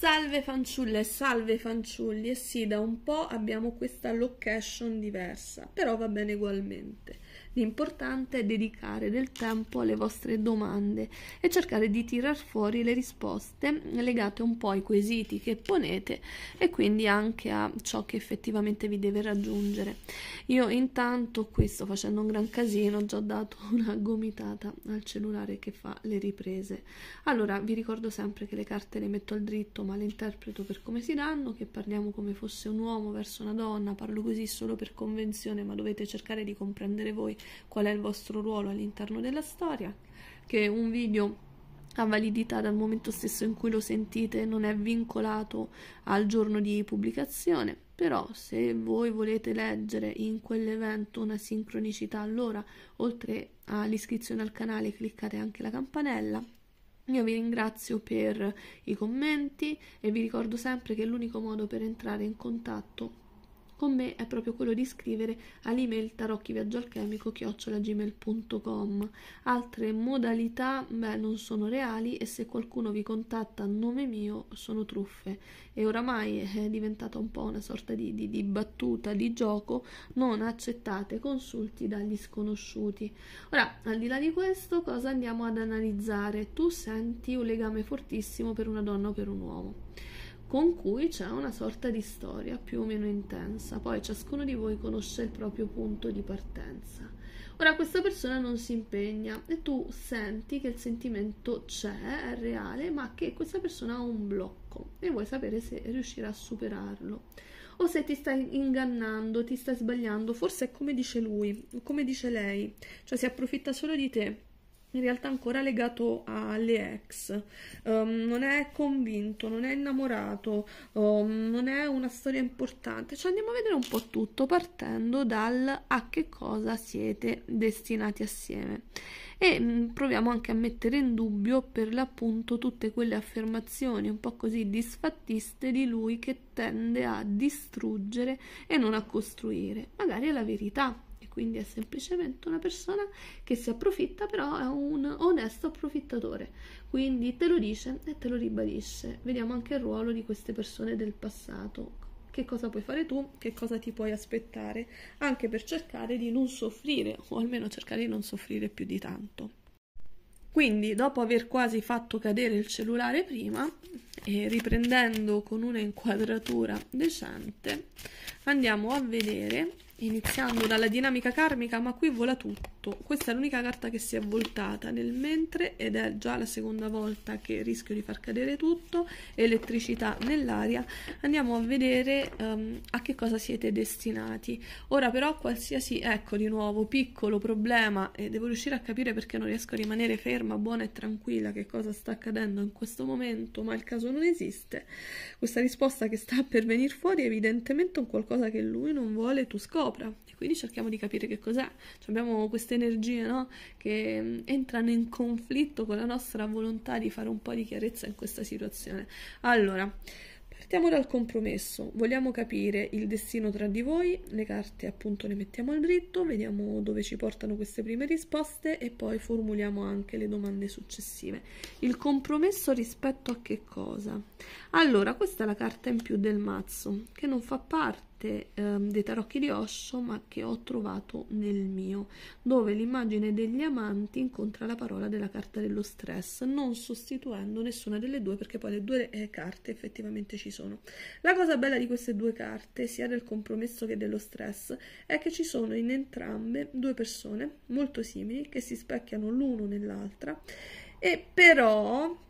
Salve fanciulle, salve fanciulli, e sì, da un po' abbiamo questa location diversa, però va bene ugualmente. L'importante è dedicare del tempo alle vostre domande e cercare di tirar fuori le risposte legate un po' ai quesiti che ponete e quindi anche a ciò che effettivamente vi deve raggiungere. Io intanto qui sto facendo un gran casino, ho già dato una gomitata al cellulare che fa le riprese. Allora, vi ricordo sempre che le carte le metto al dritto, ma le interpreto per come si danno, che parliamo come fosse un uomo verso una donna, parlo così solo per convenzione, ma dovete cercare di comprendere voi voi, qual è il vostro ruolo all'interno della storia, che un video ha validità dal momento stesso in cui lo sentite, non è vincolato al giorno di pubblicazione, però se voi volete leggere in quell'evento una sincronicità, allora oltre all'iscrizione al canale cliccate anche la campanella io vi ringrazio per i commenti e vi ricordo sempre che l'unico modo per entrare in contatto con me è proprio quello di scrivere all'email tarocchiviaggioalchemico chiocciolagmail.com Altre modalità beh, non sono reali e se qualcuno vi contatta a nome mio sono truffe e oramai è diventata un po' una sorta di, di, di battuta, di gioco, non accettate consulti dagli sconosciuti. Ora, al di là di questo, cosa andiamo ad analizzare? Tu senti un legame fortissimo per una donna o per un uomo con cui c'è una sorta di storia più o meno intensa, poi ciascuno di voi conosce il proprio punto di partenza. Ora questa persona non si impegna e tu senti che il sentimento c'è, è reale, ma che questa persona ha un blocco e vuoi sapere se riuscirà a superarlo o se ti stai ingannando, ti stai sbagliando, forse è come dice lui, come dice lei, cioè si approfitta solo di te in realtà ancora legato alle ex, um, non è convinto, non è innamorato, um, non è una storia importante. Cioè andiamo a vedere un po' tutto partendo dal a che cosa siete destinati assieme e mm, proviamo anche a mettere in dubbio per l'appunto tutte quelle affermazioni un po' così disfattiste di lui che tende a distruggere e non a costruire. Magari è la verità e quindi è semplicemente una persona che si approfitta, però è un onesto approfittatore, quindi te lo dice e te lo ribadisce. Vediamo anche il ruolo di queste persone del passato. Che cosa puoi fare tu, che cosa ti puoi aspettare, anche per cercare di non soffrire, o almeno cercare di non soffrire più di tanto. Quindi, dopo aver quasi fatto cadere il cellulare prima, e riprendendo con una inquadratura decente, andiamo a vedere iniziando dalla dinamica karmica, ma qui vola tutto. Questa è l'unica carta che si è voltata nel mentre ed è già la seconda volta che rischio di far cadere tutto, elettricità nell'aria. Andiamo a vedere um, a che cosa siete destinati. Ora però qualsiasi, ecco di nuovo, piccolo problema e devo riuscire a capire perché non riesco a rimanere ferma, buona e tranquilla che cosa sta accadendo in questo momento, ma il caso non esiste. Questa risposta che sta per venire fuori è evidentemente un qualcosa che lui non vuole tu scopri sopra e quindi cerchiamo di capire che cos'è. Cioè abbiamo queste energie no? che mm, entrano in conflitto con la nostra volontà di fare un po' di chiarezza in questa situazione. Allora, partiamo dal compromesso. Vogliamo capire il destino tra di voi, le carte appunto le mettiamo al dritto, vediamo dove ci portano queste prime risposte e poi formuliamo anche le domande successive. Il compromesso rispetto a che cosa? Allora, questa è la carta in più del mazzo, che non fa parte parte ehm, dei tarocchi di osso ma che ho trovato nel mio dove l'immagine degli amanti incontra la parola della carta dello stress non sostituendo nessuna delle due perché poi le due eh, carte effettivamente ci sono la cosa bella di queste due carte sia del compromesso che dello stress è che ci sono in entrambe due persone molto simili che si specchiano l'uno nell'altra e però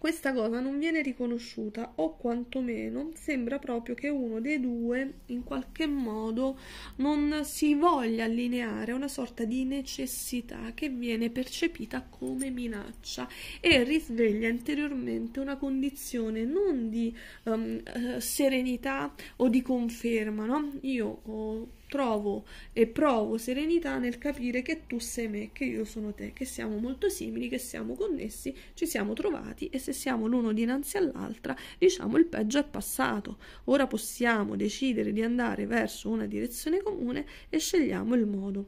questa cosa non viene riconosciuta o quantomeno sembra proprio che uno dei due in qualche modo non si voglia allineare a una sorta di necessità che viene percepita come minaccia e risveglia interiormente una condizione non di um, serenità o di conferma, no? Io ho trovo e provo serenità nel capire che tu sei me, che io sono te, che siamo molto simili, che siamo connessi, ci siamo trovati e se siamo l'uno dinanzi all'altra, diciamo il peggio è passato. Ora possiamo decidere di andare verso una direzione comune e scegliamo il modo.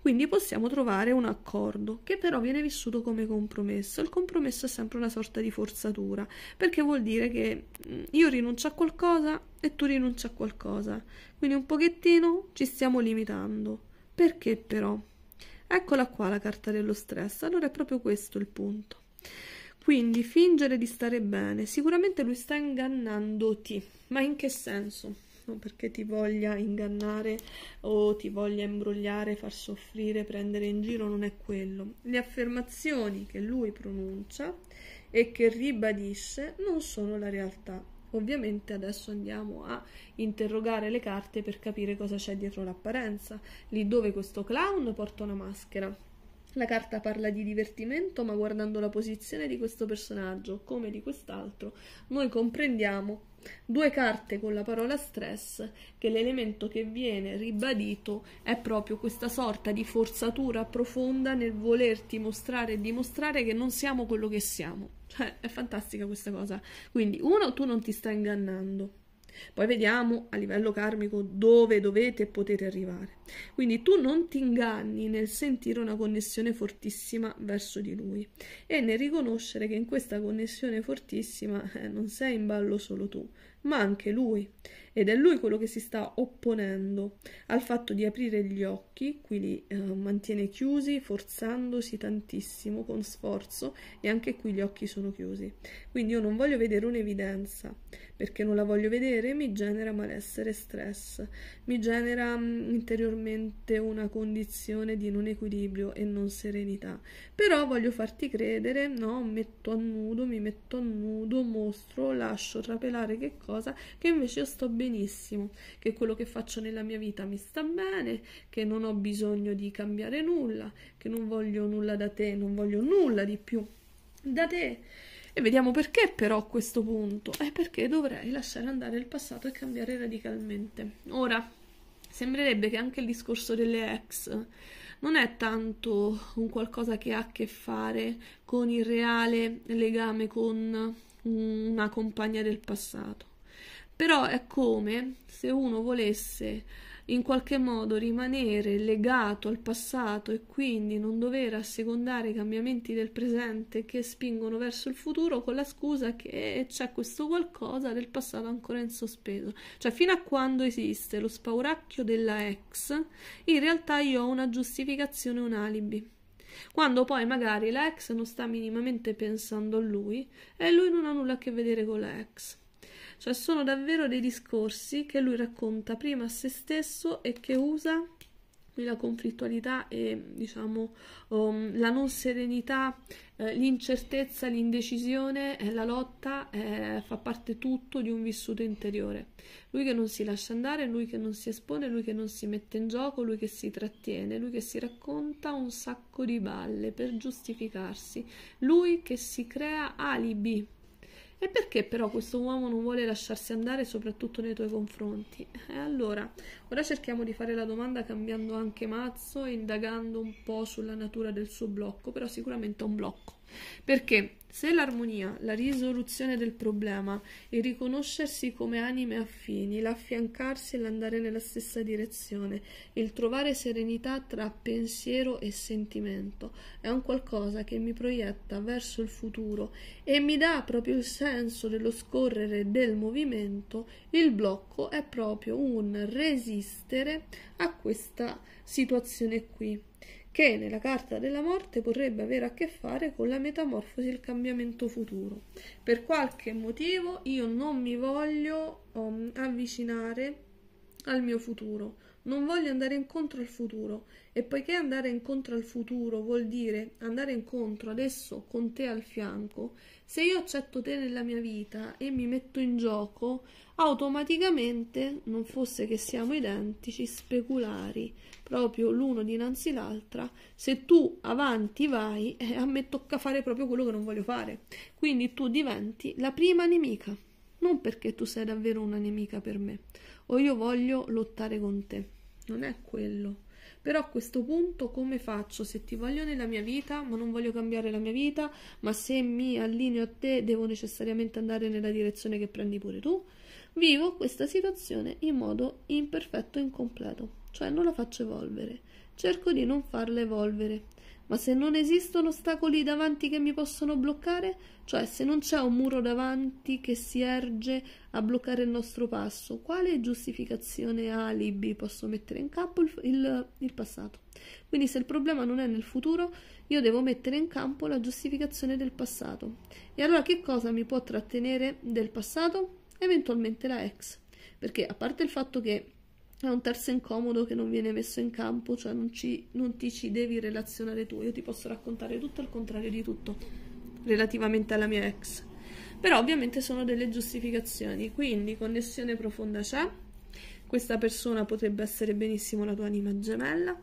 Quindi possiamo trovare un accordo che però viene vissuto come compromesso. Il compromesso è sempre una sorta di forzatura perché vuol dire che mm, io rinuncio a qualcosa e tu rinunci a qualcosa. Quindi un pochettino ci stiamo limitando. Perché però? Eccola qua la carta dello stress. Allora è proprio questo il punto. Quindi fingere di stare bene. Sicuramente lui sta ingannandoti, ma in che senso? non perché ti voglia ingannare o ti voglia imbrogliare, far soffrire, prendere in giro, non è quello. Le affermazioni che lui pronuncia e che ribadisce non sono la realtà. Ovviamente adesso andiamo a interrogare le carte per capire cosa c'è dietro l'apparenza, lì dove questo clown porta una maschera la carta parla di divertimento, ma guardando la posizione di questo personaggio, come di quest'altro, noi comprendiamo due carte con la parola stress che l'elemento che viene ribadito è proprio questa sorta di forzatura profonda nel volerti mostrare e dimostrare che non siamo quello che siamo. Cioè, è fantastica questa cosa. Quindi, uno, tu non ti stai ingannando poi vediamo a livello karmico dove dovete e potete arrivare. Quindi tu non ti inganni nel sentire una connessione fortissima verso di lui e nel riconoscere che in questa connessione fortissima eh, non sei in ballo solo tu, ma anche lui. Ed è lui quello che si sta opponendo al fatto di aprire gli occhi, qui li eh, mantiene chiusi, forzandosi tantissimo con sforzo e anche qui gli occhi sono chiusi. Quindi io non voglio vedere un'evidenza, perché non la voglio vedere mi genera malessere e stress, mi genera mh, mm, interiormente una condizione di non equilibrio e non serenità. Però voglio farti credere, no, metto a nudo, mi metto a nudo, mostro, lascio trapelare che cosa cosa che invece io sto benissimo, che quello che faccio nella mia vita mi sta bene, che non ho bisogno di cambiare nulla, che non voglio nulla da te, non voglio nulla di più da te. E vediamo perché però a questo punto, è perché dovrei lasciare andare il passato e cambiare radicalmente. Ora, sembrerebbe che anche il discorso delle ex non è tanto un qualcosa che ha a che fare con il reale legame con una compagna del passato. Però è come se uno volesse in qualche modo rimanere legato al passato e quindi non dover assecondare i cambiamenti del presente che spingono verso il futuro con la scusa che c'è questo qualcosa del passato ancora in sospeso. Cioè fino a quando esiste lo spauracchio della ex, in realtà io ho una giustificazione, un alibi. Quando poi magari la ex non sta minimamente pensando a lui e lui non ha nulla a che vedere con la ex. Cioè sono davvero dei discorsi che lui racconta prima a se stesso e che usa qui la conflittualità e diciamo um, la non serenità, eh, l'incertezza, l'indecisione, eh, la lotta eh, fa parte tutto di un vissuto interiore. Lui che non si lascia andare, lui che non si espone, lui che non si mette in gioco, lui che si trattiene, lui che si racconta un sacco di balle per giustificarsi, lui che si crea alibi e perché però questo uomo non vuole lasciarsi andare soprattutto nei tuoi confronti? E allora, ora cerchiamo di fare la domanda cambiando anche mazzo e indagando un po' sulla natura del suo blocco, però sicuramente è un blocco. Perché se l'armonia, la risoluzione del problema, il riconoscersi come anime affini, l'affiancarsi e l'andare nella stessa direzione, il trovare serenità tra pensiero e sentimento, è un qualcosa che mi proietta verso il futuro e mi dà proprio il senso dello scorrere del movimento, il blocco è proprio un resistere a questa situazione qui che nella carta della morte potrebbe avere a che fare con la metamorfosi e il cambiamento futuro. Per qualche motivo io non mi voglio um, avvicinare al mio futuro non voglio andare incontro al futuro e poiché andare incontro al futuro vuol dire andare incontro adesso con te al fianco, se io accetto te nella mia vita e mi metto in gioco, automaticamente, non fosse che siamo identici, speculari, proprio l'uno dinanzi l'altra, se tu avanti vai, eh, a me tocca fare proprio quello che non voglio fare. Quindi tu diventi la prima nemica, non perché tu sei davvero una nemica per me o io voglio lottare con te non è quello. Però a questo punto come faccio se ti voglio nella mia vita, ma non voglio cambiare la mia vita, ma se mi allineo a te devo necessariamente andare nella direzione che prendi pure tu? Vivo questa situazione in modo imperfetto e incompleto, cioè non la faccio evolvere. Cerco di non farla evolvere, ma se non esistono ostacoli davanti che mi possono bloccare, cioè se non c'è un muro davanti che si erge a bloccare il nostro passo, quale giustificazione alibi posso mettere in campo il, il, il passato? Quindi se il problema non è nel futuro, io devo mettere in campo la giustificazione del passato. E allora che cosa mi può trattenere del passato? Eventualmente la ex. Perché a parte il fatto che è un terzo incomodo che non viene messo in campo, cioè non, ci, non ti ci devi relazionare tu. Io ti posso raccontare tutto al contrario di tutto, relativamente alla mia ex. Però ovviamente sono delle giustificazioni, quindi connessione profonda c'è, questa persona potrebbe essere benissimo la tua anima gemella,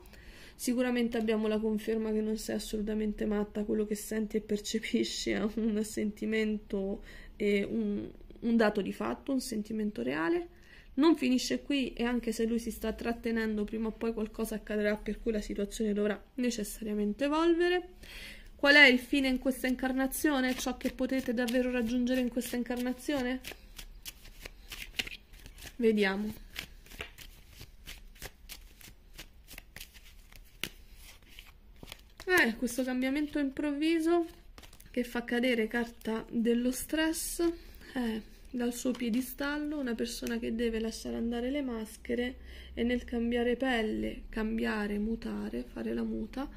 sicuramente abbiamo la conferma che non sei assolutamente matta, quello che senti e percepisci è un sentimento, è un, un dato di fatto, un sentimento reale non finisce qui e anche se lui si sta trattenendo, prima o poi qualcosa accadrà per cui la situazione dovrà necessariamente evolvere. Qual è il fine in questa incarnazione? Ciò che potete davvero raggiungere in questa incarnazione? Vediamo. Eh, questo cambiamento improvviso che fa cadere carta dello stress. Eh, dal suo piedistallo una persona che deve lasciare andare le maschere e nel cambiare pelle, cambiare, mutare, fare la muta,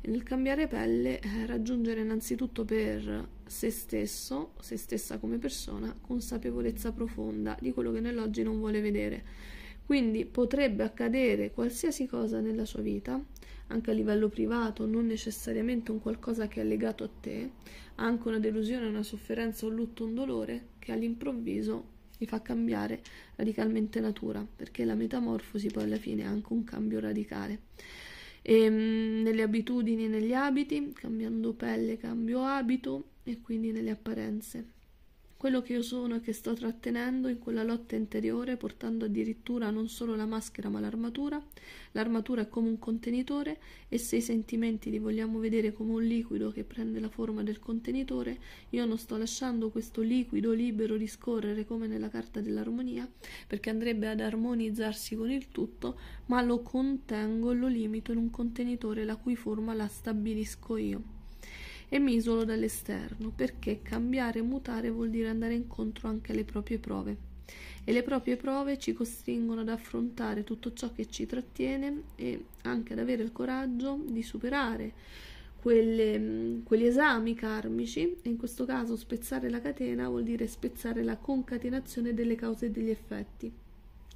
e nel cambiare pelle eh, raggiungere innanzitutto per se stesso, se stessa come persona, consapevolezza profonda di quello che nell'oggi non vuole vedere quindi potrebbe accadere qualsiasi cosa nella sua vita, anche a livello privato, non necessariamente un qualcosa che è legato a te, anche una delusione, una sofferenza, un lutto, un dolore che all'improvviso gli fa cambiare radicalmente natura, perché la metamorfosi poi alla fine è anche un cambio radicale. E, ehm, nelle abitudini, negli abiti, cambiando pelle, cambio abito e quindi nelle apparenze quello che io sono e che sto trattenendo in quella lotta interiore, portando addirittura non solo la maschera ma l'armatura. L'armatura è come un contenitore e se i sentimenti li vogliamo vedere come un liquido che prende la forma del contenitore, io non sto lasciando questo liquido libero riscorrere come nella carta dell'armonia, perché andrebbe ad armonizzarsi con il tutto, ma lo contengo e lo limito in un contenitore la cui forma la stabilisco io e mi isolo dall'esterno, perché cambiare e mutare vuol dire andare incontro anche alle proprie prove. E le proprie prove ci costringono ad affrontare tutto ciò che ci trattiene e anche ad avere il coraggio di superare quelle, mm, quegli esami karmici, e in questo caso spezzare la catena vuol dire spezzare la concatenazione delle cause e degli effetti.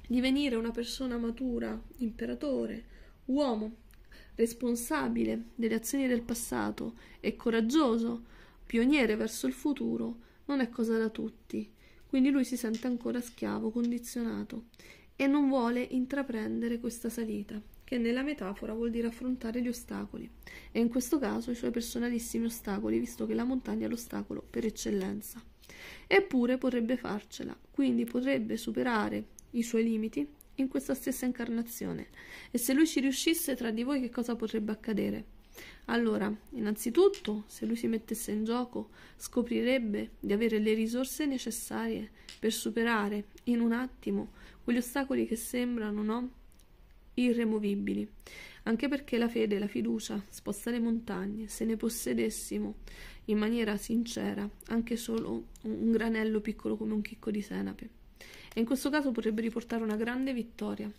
Divenire una persona matura, imperatore, uomo, responsabile delle azioni del passato e coraggioso, pioniere verso il futuro, non è cosa da tutti. Quindi lui si sente ancora schiavo, condizionato e non vuole intraprendere questa salita, che nella metafora vuol dire affrontare gli ostacoli, e in questo caso i suoi personalissimi ostacoli, visto che la montagna è l'ostacolo per eccellenza. Eppure potrebbe farcela, quindi potrebbe superare i suoi limiti in questa stessa incarnazione e se lui ci riuscisse tra di voi che cosa potrebbe accadere. Allora, innanzitutto, se lui si mettesse in gioco, scoprirebbe di avere le risorse necessarie per superare in un attimo quegli ostacoli che sembrano no irremovibili. Anche perché la fede e la fiducia sposta le montagne, se ne possedessimo in maniera sincera anche solo un granello piccolo come un chicco di senape e in questo caso potrebbe riportare una grande vittoria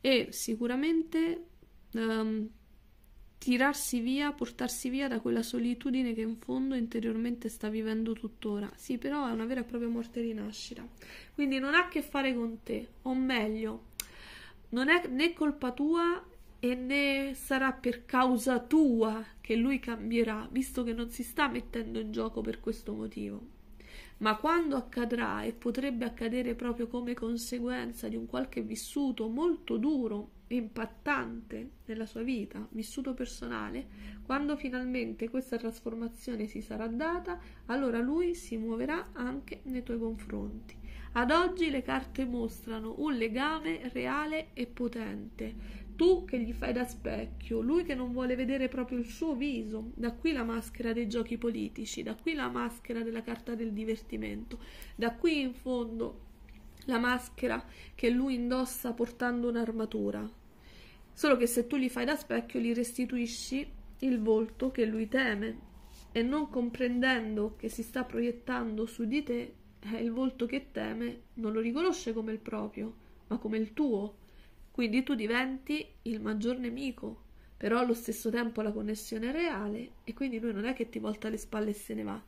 e sicuramente um, tirarsi via, portarsi via da quella solitudine che in fondo interiormente sta vivendo tuttora. Sì, però è una vera e propria morte rinascita. Quindi non ha a che fare con te, o meglio, non è né colpa tua e né sarà per causa tua che lui cambierà, visto che non si sta mettendo in gioco per questo motivo ma quando accadrà e potrebbe accadere proprio come conseguenza di un qualche vissuto molto duro, impattante nella sua vita, vissuto personale, quando finalmente questa trasformazione si sarà data, allora lui si muoverà anche nei tuoi confronti. Ad oggi le carte mostrano un legame reale e potente tu che gli fai da specchio, lui che non vuole vedere proprio il suo viso. Da qui la maschera dei giochi politici, da qui la maschera della carta del divertimento, da qui in fondo la maschera che lui indossa portando un'armatura. Solo che se tu gli fai da specchio gli restituisci il volto che lui teme e non comprendendo che si sta proiettando su di te, eh, il volto che teme non lo riconosce come il proprio, ma come il tuo quindi tu diventi il maggior nemico, però allo stesso tempo la connessione è reale e quindi lui non è che ti volta le spalle e se ne va.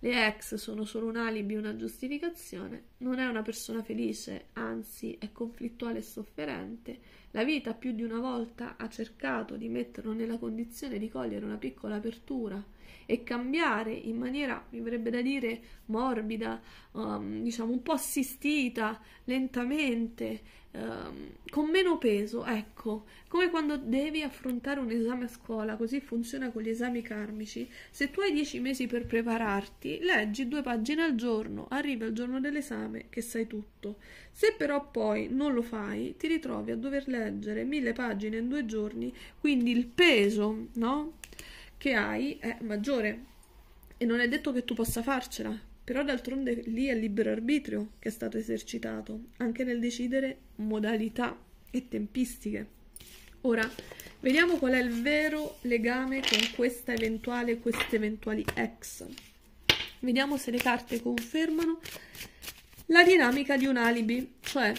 Le ex sono solo un alibi, una giustificazione, non è una persona felice, anzi è conflittuale e sofferente la vita più di una volta ha cercato di metterlo nella condizione di cogliere una piccola apertura e cambiare in maniera, mi verrebbe da dire, morbida, um, diciamo un po' assistita, lentamente, um, con meno peso, ecco, come quando devi affrontare un esame a scuola, così funziona con gli esami karmici. Se tu hai dieci mesi per prepararti, leggi due pagine al giorno, arrivi al giorno dell'esame che sai tutto. Se però poi non lo fai, ti ritrovi a dover leggere leggere mille pagine in due giorni, quindi il peso no, che hai è maggiore. E non è detto che tu possa farcela, però d'altronde lì è il libero arbitrio che è stato esercitato, anche nel decidere modalità e tempistiche. Ora, vediamo qual è il vero legame con questa eventuale e queste eventuali ex. Vediamo se le carte confermano la dinamica di un alibi, cioè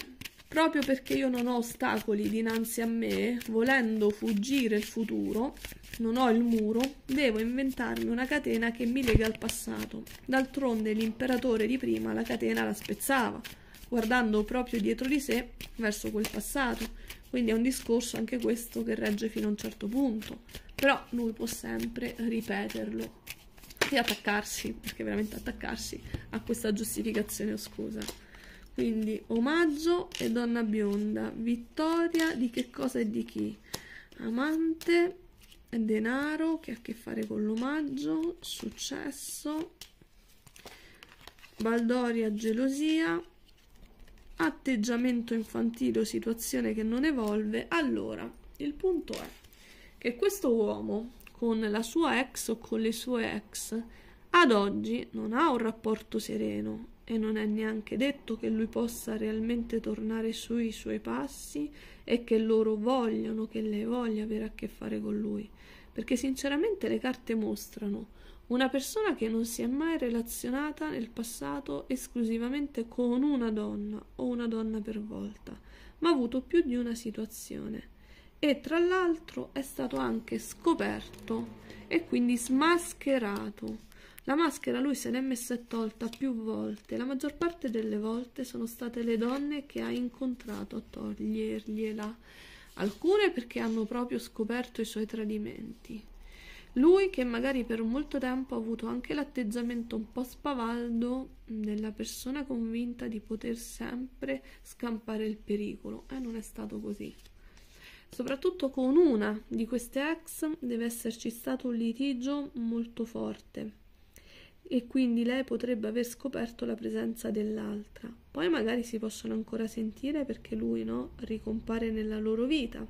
Proprio perché io non ho ostacoli dinanzi a me, volendo fuggire il futuro, non ho il muro, devo inventarmi una catena che mi lega al passato. D'altronde l'imperatore di prima la catena la spezzava, guardando proprio dietro di sé verso quel passato. Quindi è un discorso anche questo che regge fino a un certo punto. Però lui può sempre ripeterlo e attaccarsi, perché veramente attaccarsi a questa giustificazione oscura quindi omaggio e donna bionda vittoria di che cosa e di chi amante denaro che ha a che fare con l'omaggio successo baldoria gelosia atteggiamento infantile o situazione che non evolve allora il punto è che questo uomo con la sua ex o con le sue ex ad oggi non ha un rapporto sereno e non è neanche detto che lui possa realmente tornare sui suoi passi e che loro vogliano, che lei voglia avere a che fare con lui. Perché sinceramente le carte mostrano una persona che non si è mai relazionata nel passato esclusivamente con una donna o una donna per volta, ma ha avuto più di una situazione. E tra l'altro è stato anche scoperto e quindi smascherato la maschera lui se l'è messa e tolta più volte, la maggior parte delle volte sono state le donne che ha incontrato a togliergliela, alcune perché hanno proprio scoperto i suoi tradimenti. Lui che magari per molto tempo ha avuto anche l'atteggiamento un po' spavaldo della persona convinta di poter sempre scampare il pericolo, e eh, non è stato così. Soprattutto con una di queste ex deve esserci stato un litigio molto forte e quindi lei potrebbe aver scoperto la presenza dell'altra. Poi magari si possono ancora sentire perché lui no, ricompare nella loro vita,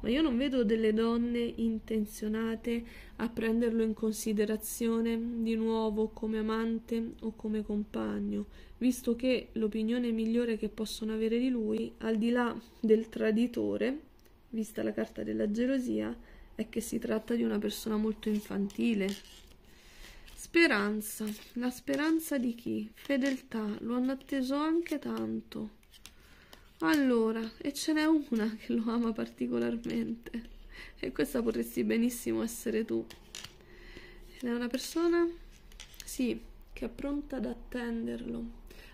ma io non vedo delle donne intenzionate a prenderlo in considerazione di nuovo come amante o come compagno, visto che l'opinione migliore che possono avere di lui, al di là del traditore, vista la carta della gelosia, è che si tratta di una persona molto infantile, Speranza. La speranza di chi? Fedeltà. Lo hanno atteso anche tanto. Allora, e ce n'è una che lo ama particolarmente. E questa potresti benissimo essere tu. Ed è una persona? Sì, che è pronta ad attenderlo.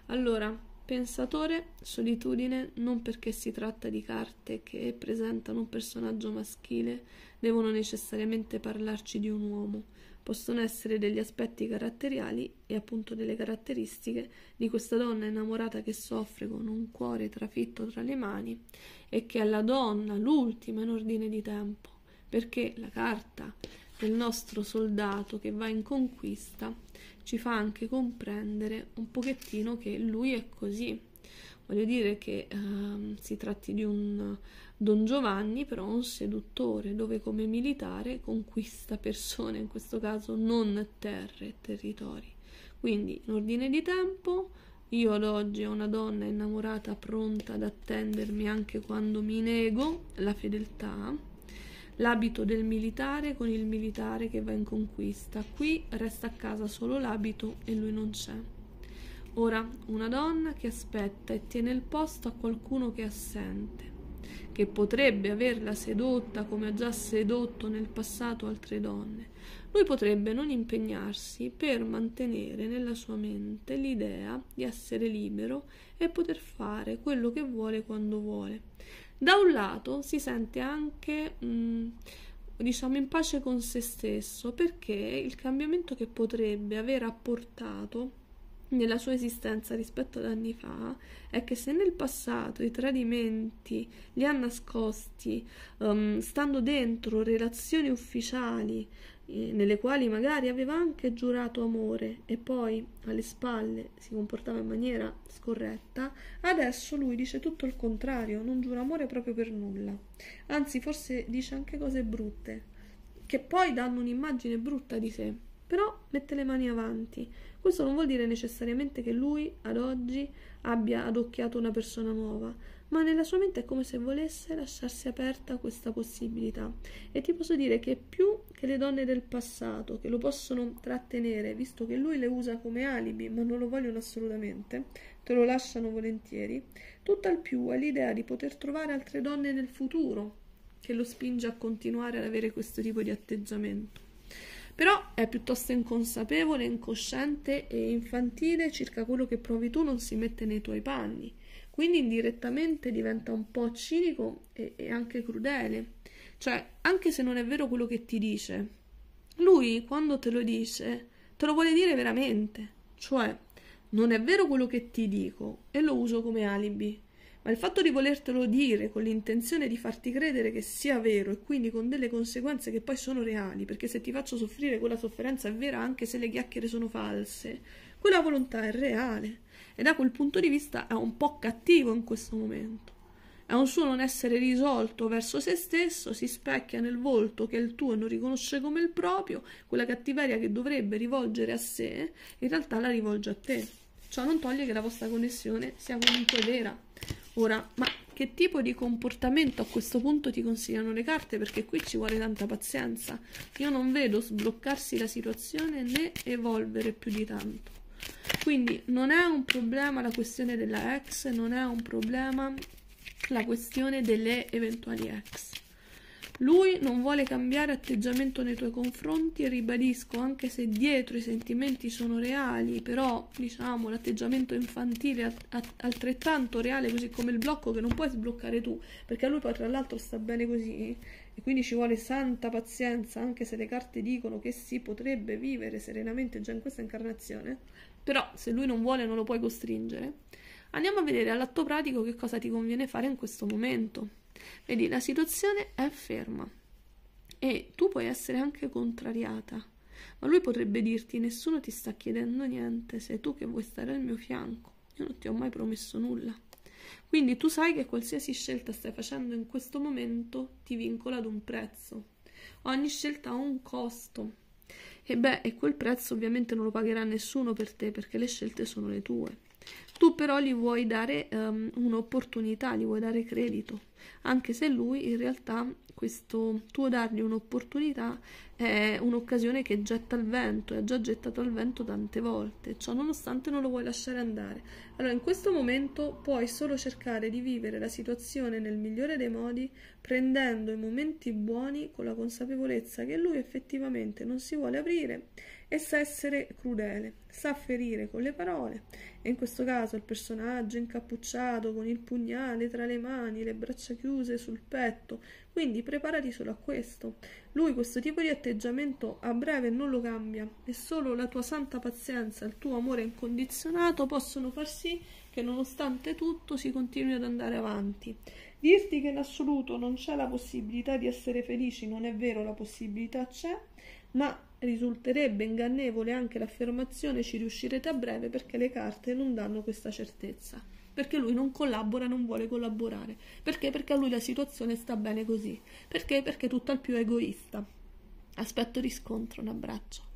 Allora, pensatore, solitudine, non perché si tratta di carte che presentano un personaggio maschile, devono necessariamente parlarci di un uomo possono essere degli aspetti caratteriali e appunto delle caratteristiche di questa donna innamorata che soffre con un cuore trafitto tra le mani e che è la donna l'ultima in ordine di tempo, perché la carta del nostro soldato che va in conquista ci fa anche comprendere un pochettino che lui è così. Voglio dire che ehm, si tratti di un Don Giovanni però è un seduttore dove come militare conquista persone, in questo caso non terre e territori. Quindi in ordine di tempo io ad oggi ho una donna innamorata pronta ad attendermi anche quando mi nego la fedeltà, l'abito del militare con il militare che va in conquista. Qui resta a casa solo l'abito e lui non c'è. Ora, una donna che aspetta e tiene il posto a qualcuno che è assente che potrebbe averla sedotta come ha già sedotto nel passato altre donne, lui potrebbe non impegnarsi per mantenere nella sua mente l'idea di essere libero e poter fare quello che vuole quando vuole. Da un lato si sente anche mh, mm, diciamo in pace con se stesso perché il cambiamento che potrebbe aver apportato nella sua esistenza rispetto ad anni fa è che se nel passato i tradimenti li ha nascosti um, stando dentro relazioni ufficiali eh, nelle quali magari aveva anche giurato amore e poi alle spalle si comportava in maniera scorretta, adesso lui dice tutto il contrario, non giura amore proprio per nulla, anzi forse dice anche cose brutte, che poi danno un'immagine brutta di sé però mette le mani avanti. Questo non vuol dire necessariamente che lui ad oggi abbia adocchiato una persona nuova, ma nella sua mente è come se volesse lasciarsi aperta questa possibilità. E ti posso dire che più che le donne del passato, che lo possono trattenere, visto che lui le usa come alibi, ma non lo vogliono assolutamente, te lo lasciano volentieri, tutt'al più ha l'idea di poter trovare altre donne nel futuro che lo spinge a continuare ad avere questo tipo di atteggiamento però è piuttosto inconsapevole, incosciente e infantile circa quello che provi tu, non si mette nei tuoi panni, quindi indirettamente diventa un po' cinico e, e anche crudele, cioè anche se non è vero quello che ti dice, lui quando te lo dice te lo vuole dire veramente, cioè non è vero quello che ti dico e lo uso come alibi ma il fatto di volertelo dire con l'intenzione di farti credere che sia vero e quindi con delle conseguenze che poi sono reali, perché se ti faccio soffrire quella sofferenza è vera anche se le chiacchiere sono false, quella volontà è reale e da quel punto di vista è un po' cattivo in questo momento. È un suo non essere risolto verso se stesso, si specchia nel volto che il tuo non riconosce come il proprio, quella cattiveria che dovrebbe rivolgere a sé, in realtà la rivolge a te. Ciò non toglie che la vostra connessione sia comunque vera. Ora, ma che tipo di comportamento a questo punto ti consigliano le carte? Perché qui ci vuole tanta pazienza. Io non vedo sbloccarsi la situazione né evolvere più di tanto. Quindi non è un problema la questione della ex, non è un problema la questione delle eventuali ex lui non vuole cambiare atteggiamento nei tuoi confronti e ribadisco, anche se dietro i sentimenti sono reali, però diciamo l'atteggiamento infantile è altrettanto reale, così come il blocco che non puoi sbloccare tu, perché a lui poi tra l'altro sta bene così e quindi ci vuole santa pazienza, anche se le carte dicono che si potrebbe vivere serenamente già in questa incarnazione, però se lui non vuole non lo puoi costringere. Andiamo a vedere all'atto pratico che cosa ti conviene fare in questo momento. Vedi, la situazione è ferma e tu puoi essere anche contrariata, ma lui potrebbe dirti nessuno ti sta chiedendo niente, sei tu che vuoi stare al mio fianco, io non ti ho mai promesso nulla. Quindi tu sai che qualsiasi scelta stai facendo in questo momento ti vincola ad un prezzo. Ogni scelta ha un costo. E beh, e quel prezzo ovviamente non lo pagherà nessuno per te perché le scelte sono le tue. Tu però gli vuoi dare um, un'opportunità, gli vuoi dare credito anche se lui in realtà questo tuo dargli un'opportunità è un'occasione che getta al vento, e ha già gettato al vento tante volte, ciò nonostante non lo vuoi lasciare andare. Allora in questo momento puoi solo cercare di vivere la situazione nel migliore dei modi, prendendo i momenti buoni con la consapevolezza che lui effettivamente non si vuole aprire e sa essere crudele, sa ferire con le parole, e in questo caso il personaggio incappucciato con il pugnale tra le mani, le braccia chiuse sul petto, quindi preparati solo a questo. Lui questo tipo di atteggiamento a breve non lo cambia e solo la tua santa pazienza, il tuo amore incondizionato possono far sì che nonostante tutto si continui ad andare avanti. Dirti che in assoluto non c'è la possibilità di essere felici non è vero, la possibilità c'è, ma risulterebbe ingannevole anche l'affermazione ci riuscirete a breve perché le carte non danno questa certezza perché lui non collabora, non vuole collaborare. Perché? Perché a lui la situazione sta bene così. Perché? Perché è tutt'al più egoista. Aspetto riscontro, un abbraccio.